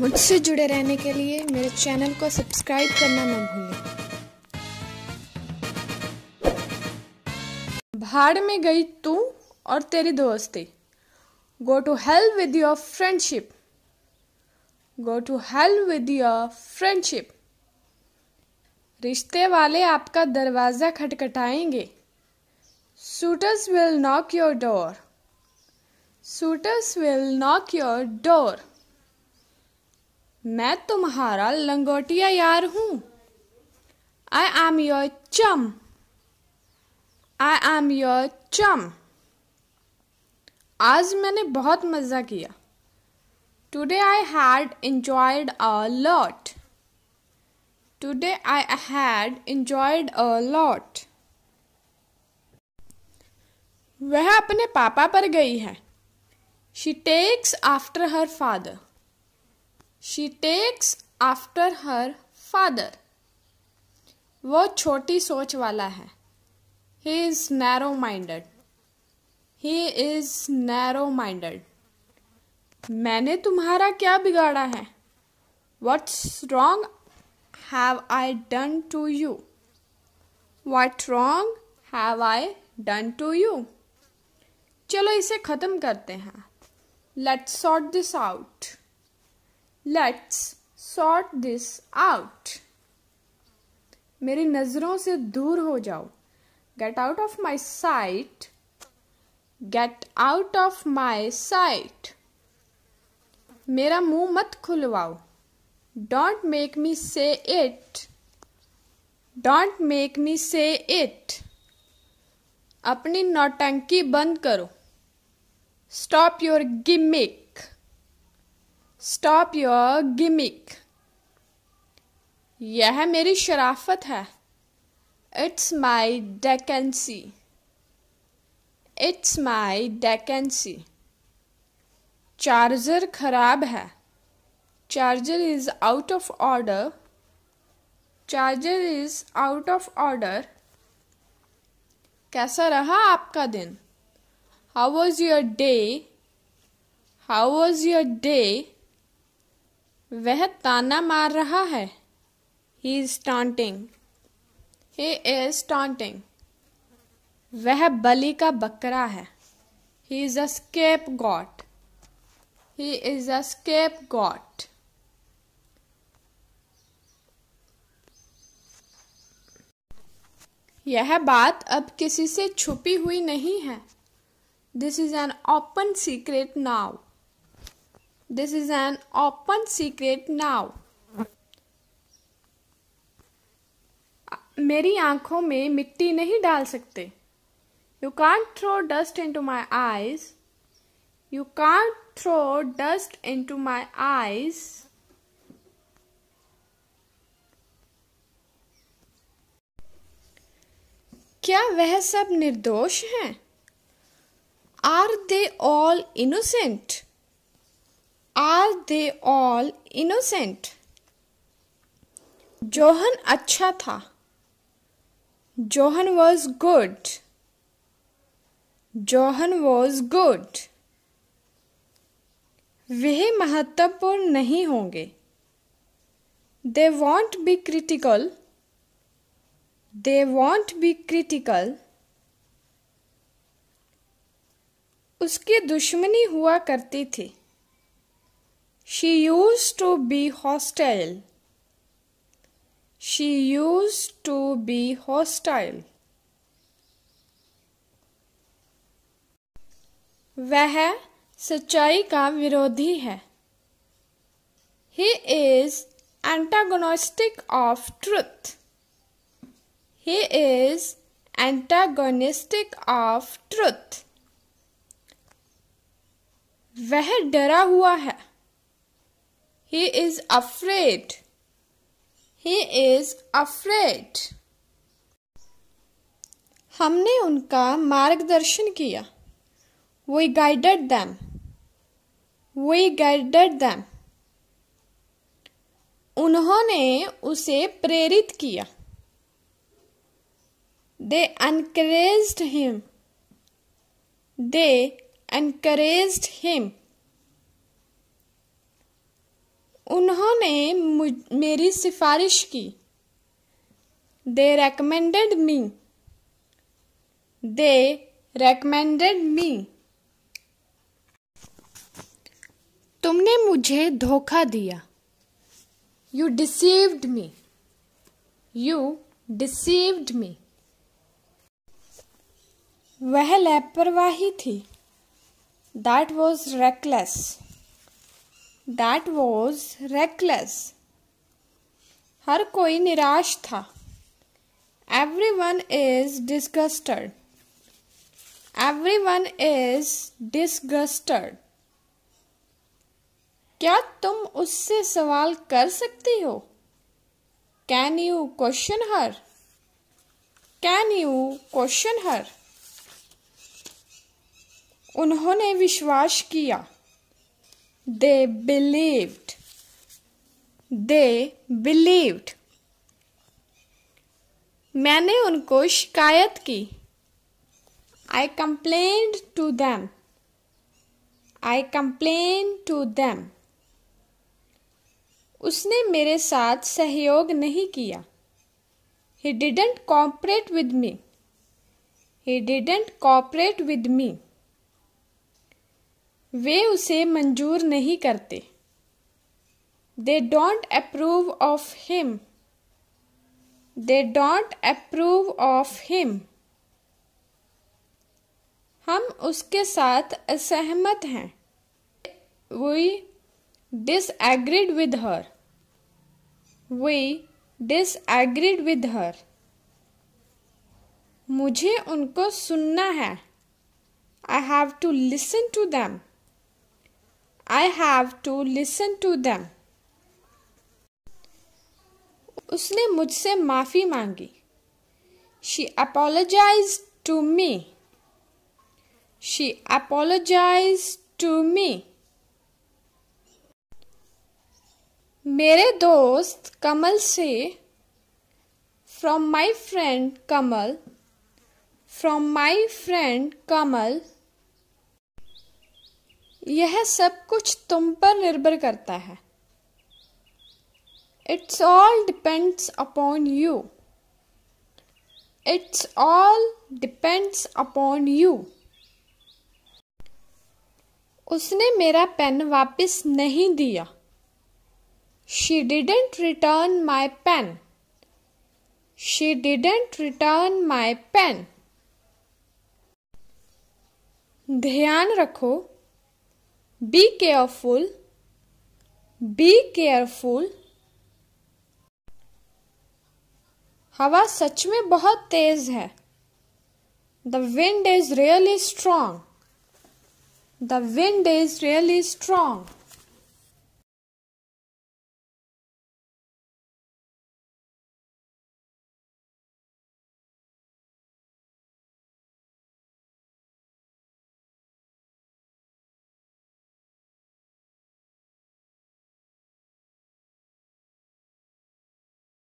मुझसे जुड़े रहने के लिए मेरे चैनल को सब्सक्राइब करना न भूलें भाड़ में गई तू और तेरी दोस्ती go to hell with your friendship go to hell with your friendship रिश्ते वाले आपका दरवाज़ा खटखटाएंगे suitors will knock your door suitors will knock your door मैं तुम्हारा लंगोटिया यार हूँ आई एम योर चम आई एम योर चम आज मैंने बहुत मज़ा किया today I had enjoyed a lot today I had enjoyed a lot वह अपने पापा पर गई है she takes after her father she takes after her father वो छोटी सोच वाला है he is narrow minded he is narrow minded मैंने तुम्हारा क्या बिगाड़ा है what's wrong have I done to you what wrong have I done to you चलो इसे ख़त्म करते हैं let's short this out let's sort this out मेरी नज़रों से दूर हो जाओ get out of my sight get out of my sight मेरा मुंह मत खुलवाओ डोंट मेक मी से इट डोंट मेक मी से इट अपनी नौटंकी बंद करो stop your gimmick stop your gimmick यह मेरी शराफत है it's my decency it's my decency charger खराब है charger is out of order charger is out of order कैसा रहा आपका दिन how was your day how was your day वह ताना मार रहा है he is taunting he is taunting वह बलि का बकरा है he is a scapegoat he is a escape got यह बात अब किसी से छुपी हुई नहीं है this is an open secret now This is an open secret now. मेरी आंखों में मिट्टी नहीं डाल सकते you can't throw dust in to my eyes you can't throw dust in to my eyes क्या वह सब निर्दोष हैं are they all innocent they all innocent Johan अच्छा था Johan was good Johan was good वे महत्वपूर्ण नहीं होंगे they won't be critical they won't be critical उसकी दुश्मनी हुआ करती थी She used to be hostile. She used to be hostile. वह सच्चाई का विरोधी है He is antagonistic of truth. He is antagonistic of truth. वह डरा हुआ है He is afraid. He is afraid. हमने उनका मार्गदर्शन किया We guided them. We guided them. उन्होंने उसे प्रेरित किया They encouraged him. They encouraged him. उन्होंने मेरी सिफारिश की दे रेकमेंडेड मी दे रेकमेंडेड मी तुमने मुझे धोखा दिया you deceived me you deceived me वह लापरवाही थी that was reckless that was reckless हर कोई निराश था everyone is disgusted everyone is disgusted क्या तुम उससे सवाल कर सकती हो can you question her can you question her उन्होंने विश्वास किया they believed they believed मैंने उनको शिकायत की I complained to them I complain to them उसने मेरे साथ सहयोग नहीं किया he didn't cooperate with me he didn't cooperate with me वे उसे मंजूर नहीं करते they don't approve of him they don't approve of him हम उसके साथ असहमत हैं we disagreed with her we disagreed with her मुझे उनको सुनना है I have to listen to them I have to listen to them. उसने मुझसे माफ़ी मांगी She apologized to me. She apologized to me. मेरे दोस्त कमल से From my friend Kamal. From my friend Kamal. यह सब कुछ तुम पर निर्भर करता है it's all depends upon you it's all depends upon you उसने मेरा पेन वापस नहीं दिया she didn't return my pen she didn't return my pen ध्यान रखो बी केयरफुल बी केयरफुल हवा सच में बहुत तेज है the wind is really strong the wind is really strong